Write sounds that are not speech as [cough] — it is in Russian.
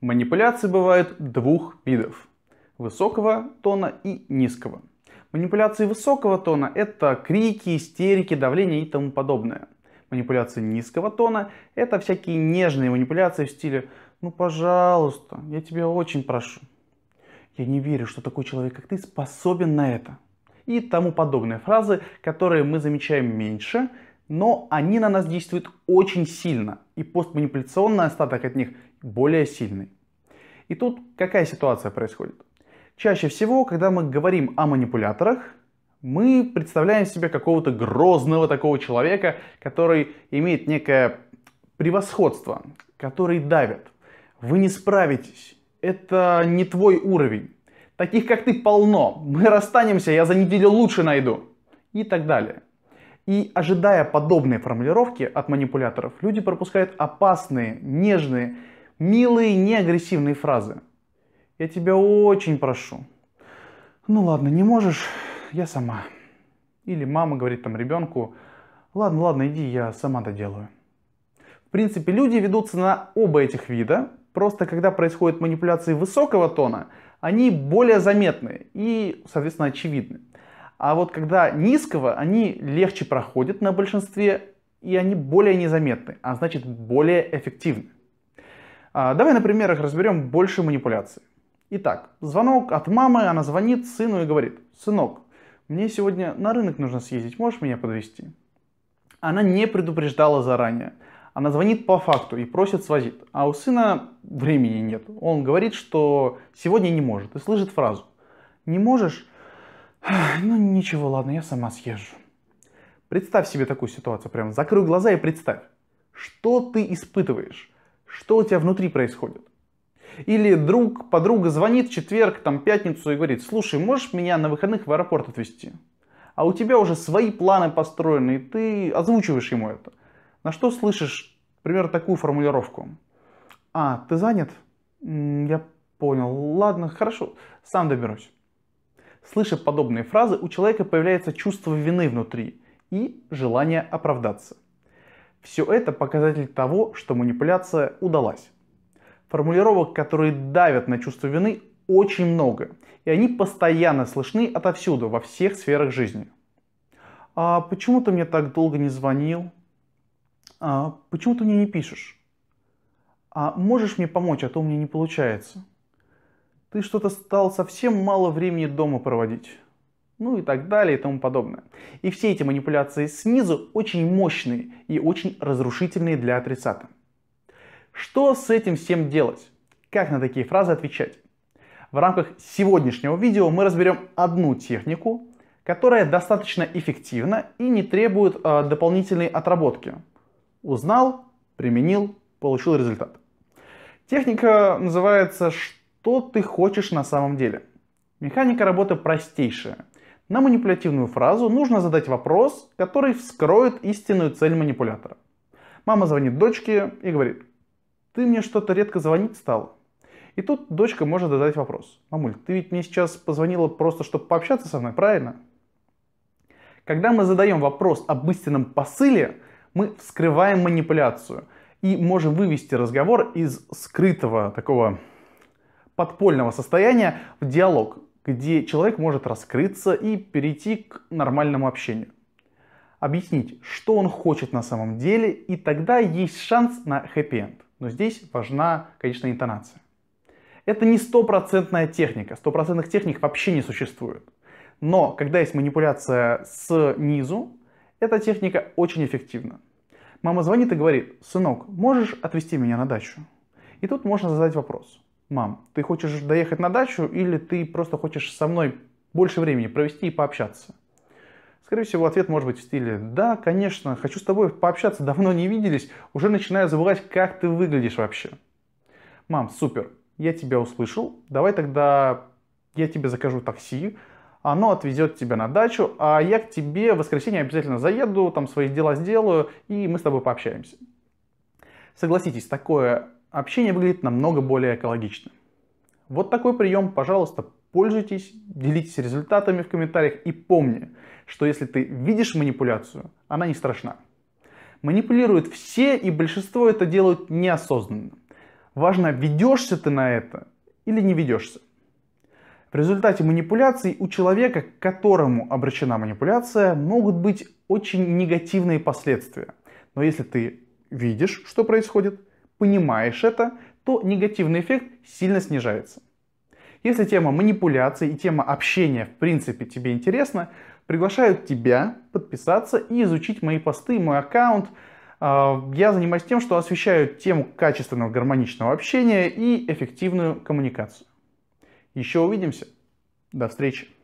Манипуляции бывают двух видов – высокого тона и низкого. Манипуляции высокого тона – это крики, истерики, давление и тому подобное. Манипуляции низкого тона – это всякие нежные манипуляции в стиле «ну пожалуйста, я тебя очень прошу». «Я не верю, что такой человек, как ты, способен на это». И тому подобные фразы, которые мы замечаем меньше, но они на нас действуют очень сильно, и постманипуляционный остаток от них – более сильный. И тут какая ситуация происходит? Чаще всего, когда мы говорим о манипуляторах, мы представляем себе какого-то грозного такого человека, который имеет некое превосходство, который давит. Вы не справитесь, это не твой уровень. Таких, как ты, полно. Мы расстанемся, я за неделю лучше найду. И так далее. И ожидая подобные формулировки от манипуляторов, люди пропускают опасные, нежные, милые, неагрессивные фразы. Я тебя очень прошу. Ну ладно, не можешь, я сама. Или мама говорит там ребенку, ладно, ладно, иди, я сама доделаю. В принципе, люди ведутся на оба этих вида, просто когда происходят манипуляции высокого тона, они более заметны и, соответственно, очевидны. А вот когда низкого, они легче проходят на большинстве, и они более незаметны, а значит более эффективны. А, давай на примерах разберем больше манипуляций. Итак, звонок от мамы, она звонит сыну и говорит, сынок, мне сегодня на рынок нужно съездить, можешь меня подвести? Она не предупреждала заранее. Она звонит по факту и просит свозить, а у сына времени нет. Он говорит, что сегодня не может и слышит фразу. Не можешь? [sighs] Ну ничего, ладно, я сама съезжу. Представь себе такую ситуацию, прям закрой глаза и представь, что ты испытываешь что у тебя внутри происходит. Или друг, подруга звонит в четверг, там, пятницу и говорит, слушай, можешь меня на выходных в аэропорт отвезти? А у тебя уже свои планы построены, и ты озвучиваешь ему это. На что слышишь, например, такую формулировку. А, ты занят? Я понял. Ладно, хорошо, сам доберусь. Слыша подобные фразы, у человека появляется чувство вины внутри и желание оправдаться. Все это показатель того, что манипуляция удалась. Формулировок, которые давят на чувство вины, очень много, и они постоянно слышны отовсюду, во всех сферах жизни. А почему ты мне так долго не звонил? А почему ты мне не пишешь? А можешь мне помочь, а то у меня не получается. Ты что-то стал совсем мало времени дома проводить ну и так далее и тому подобное. И все эти манипуляции снизу очень мощные и очень разрушительные для отрицата. Что с этим всем делать? Как на такие фразы отвечать? В рамках сегодняшнего видео мы разберем одну технику, которая достаточно эффективна и не требует э, дополнительной отработки. Узнал, применил, получил результат. Техника называется «Что ты хочешь на самом деле?». Механика работы простейшая. На манипулятивную фразу нужно задать вопрос, который вскроет истинную цель манипулятора. Мама звонит дочке и говорит, ты мне что-то редко звонить стала. И тут дочка может задать вопрос. Мамуль, ты ведь мне сейчас позвонила просто, чтобы пообщаться со мной, правильно? Когда мы задаем вопрос об истинном посыле, мы вскрываем манипуляцию и можем вывести разговор из скрытого такого подпольного состояния в диалог, где человек может раскрыться и перейти к нормальному общению. Объяснить, что он хочет на самом деле, и тогда есть шанс на хэппи-энд. Но здесь важна, конечно, интонация. Это не стопроцентная техника, стопроцентных техник вообще не существует. Но когда есть манипуляция снизу, эта техника очень эффективна. Мама звонит и говорит, сынок, можешь отвезти меня на дачу? И тут можно задать вопрос, мам, ты хочешь доехать на дачу или ты просто хочешь со мной больше времени провести и пообщаться? Скорее всего, ответ может быть в стиле «Да, конечно, хочу с тобой пообщаться, давно не виделись, уже начинаю забывать, как ты выглядишь вообще». «Мам, супер, я тебя услышал, давай тогда я тебе закажу такси, оно отвезет тебя на дачу, а я к тебе в воскресенье обязательно заеду, там свои дела сделаю, и мы с тобой пообщаемся». Согласитесь, такое общение выглядит намного более экологично. Вот такой прием, пожалуйста, пользуйтесь, делитесь результатами в комментариях и помни, что если ты видишь манипуляцию, она не страшна. Манипулируют все и большинство это делают неосознанно. Важно, ведешься ты на это или не ведешься. В результате манипуляций у человека, к которому обращена манипуляция, могут быть очень негативные последствия. Но если ты видишь, что происходит, понимаешь это, то негативный эффект сильно снижается. Если тема манипуляций и тема общения в принципе тебе интересна, приглашаю тебя подписаться и изучить мои посты, мой аккаунт. А, я занимаюсь тем, что освещаю тему качественного гармоничного общения и эффективную коммуникацию. Еще увидимся. До встречи.